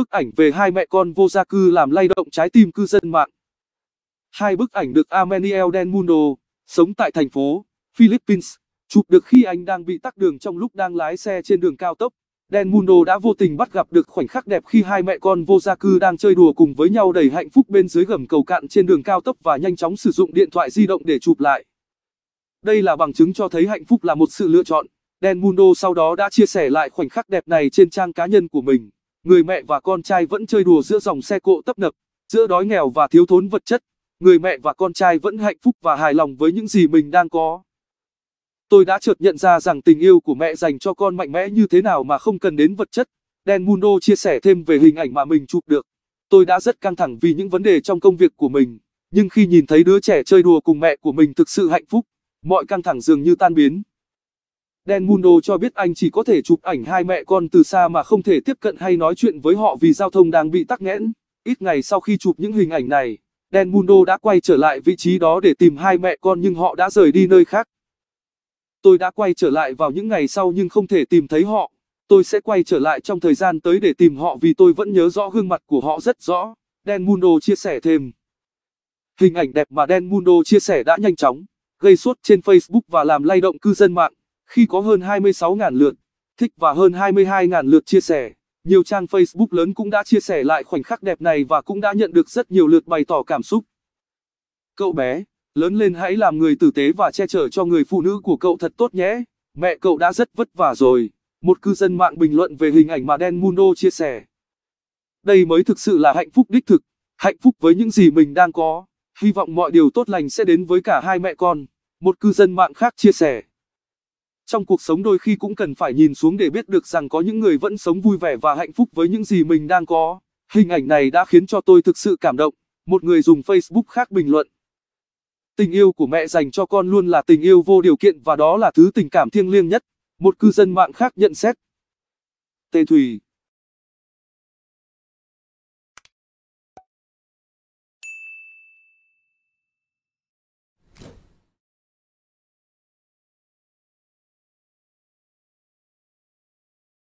bức ảnh về hai mẹ con vô gia cư làm lay động trái tim cư dân mạng. Hai bức ảnh được Ameniel Del Mundo, sống tại thành phố Philippines, chụp được khi anh đang bị tắc đường trong lúc đang lái xe trên đường cao tốc. Del Mundo đã vô tình bắt gặp được khoảnh khắc đẹp khi hai mẹ con vô gia cư đang chơi đùa cùng với nhau đầy hạnh phúc bên dưới gầm cầu cạn trên đường cao tốc và nhanh chóng sử dụng điện thoại di động để chụp lại. Đây là bằng chứng cho thấy hạnh phúc là một sự lựa chọn. Del Mundo sau đó đã chia sẻ lại khoảnh khắc đẹp này trên trang cá nhân của mình người mẹ và con trai vẫn chơi đùa giữa dòng xe cộ tấp nập, giữa đói nghèo và thiếu thốn vật chất, người mẹ và con trai vẫn hạnh phúc và hài lòng với những gì mình đang có. Tôi đã chợt nhận ra rằng tình yêu của mẹ dành cho con mạnh mẽ như thế nào mà không cần đến vật chất. Dan Mundo chia sẻ thêm về hình ảnh mà mình chụp được. Tôi đã rất căng thẳng vì những vấn đề trong công việc của mình, nhưng khi nhìn thấy đứa trẻ chơi đùa cùng mẹ của mình thực sự hạnh phúc, mọi căng thẳng dường như tan biến. Đen Mundo cho biết anh chỉ có thể chụp ảnh hai mẹ con từ xa mà không thể tiếp cận hay nói chuyện với họ vì giao thông đang bị tắc nghẽn. Ít ngày sau khi chụp những hình ảnh này, Đen Mundo đã quay trở lại vị trí đó để tìm hai mẹ con nhưng họ đã rời đi nơi khác. Tôi đã quay trở lại vào những ngày sau nhưng không thể tìm thấy họ. Tôi sẽ quay trở lại trong thời gian tới để tìm họ vì tôi vẫn nhớ rõ gương mặt của họ rất rõ. Đen Mundo chia sẻ thêm. Hình ảnh đẹp mà Đen Mundo chia sẻ đã nhanh chóng, gây suốt trên Facebook và làm lay động cư dân mạng. Khi có hơn 26.000 lượt thích và hơn 22.000 lượt chia sẻ, nhiều trang Facebook lớn cũng đã chia sẻ lại khoảnh khắc đẹp này và cũng đã nhận được rất nhiều lượt bày tỏ cảm xúc. Cậu bé, lớn lên hãy làm người tử tế và che chở cho người phụ nữ của cậu thật tốt nhé. Mẹ cậu đã rất vất vả rồi. Một cư dân mạng bình luận về hình ảnh mà Dan Mundo chia sẻ. Đây mới thực sự là hạnh phúc đích thực, hạnh phúc với những gì mình đang có. Hy vọng mọi điều tốt lành sẽ đến với cả hai mẹ con. Một cư dân mạng khác chia sẻ. Trong cuộc sống đôi khi cũng cần phải nhìn xuống để biết được rằng có những người vẫn sống vui vẻ và hạnh phúc với những gì mình đang có. Hình ảnh này đã khiến cho tôi thực sự cảm động. Một người dùng Facebook khác bình luận. Tình yêu của mẹ dành cho con luôn là tình yêu vô điều kiện và đó là thứ tình cảm thiêng liêng nhất. Một cư dân mạng khác nhận xét. Tê thủy